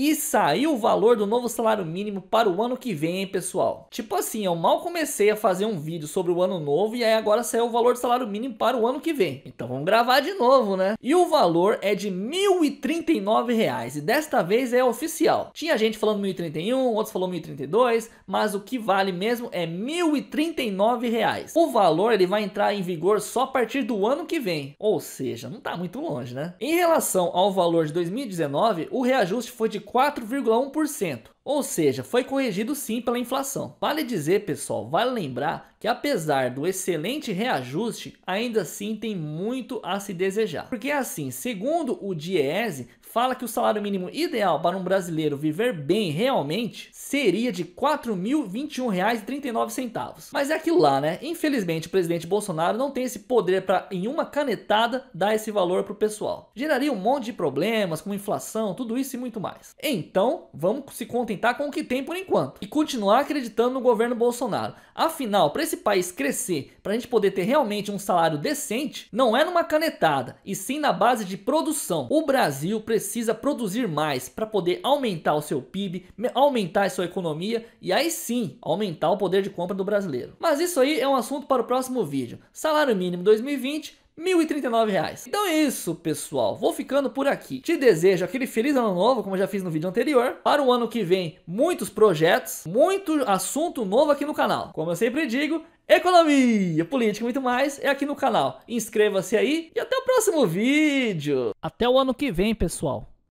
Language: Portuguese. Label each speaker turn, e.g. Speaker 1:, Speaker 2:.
Speaker 1: E saiu o valor do novo salário mínimo para o ano que vem, hein, pessoal? Tipo assim, eu mal comecei a fazer um vídeo sobre o ano novo e aí agora saiu o valor do salário mínimo para o ano que vem. Então vamos gravar de novo, né? E o valor é de R$ 1.039 reais, e desta vez é oficial. Tinha gente falando R$ 1.031, outros falou R$ 1.032, mas o que vale mesmo é R$ 1.039. Reais. O valor ele vai entrar em vigor só a partir do ano que vem, ou seja, não está muito longe, né? Em relação ao valor de 2019, o reajuste foi de 4,1%. Ou seja, foi corrigido sim pela inflação. Vale dizer, pessoal, vale lembrar que apesar do excelente reajuste, ainda assim tem muito a se desejar. Porque assim, segundo o DIEESE, fala que o salário mínimo ideal para um brasileiro viver bem realmente seria de R$ 4.021,39. Mas é aquilo lá, né? Infelizmente, o presidente Bolsonaro não tem esse poder para em uma canetada dar esse valor pro pessoal. Geraria um monte de problemas, com inflação, tudo isso e muito mais. Então, vamos se contentar contentar com o que tem por enquanto e continuar acreditando no governo Bolsonaro. Afinal, para esse país crescer, para a gente poder ter realmente um salário decente, não é numa canetada, e sim na base de produção. O Brasil precisa produzir mais para poder aumentar o seu PIB, aumentar a sua economia e aí sim aumentar o poder de compra do brasileiro. Mas isso aí é um assunto para o próximo vídeo. Salário mínimo 2020 1.039 reais. Então é isso, pessoal. Vou ficando por aqui. Te desejo aquele feliz ano novo, como eu já fiz no vídeo anterior. Para o ano que vem, muitos projetos, muito assunto novo aqui no canal. Como eu sempre digo, economia, política e muito mais é aqui no canal. Inscreva-se aí e até o próximo vídeo. Até o ano que vem, pessoal.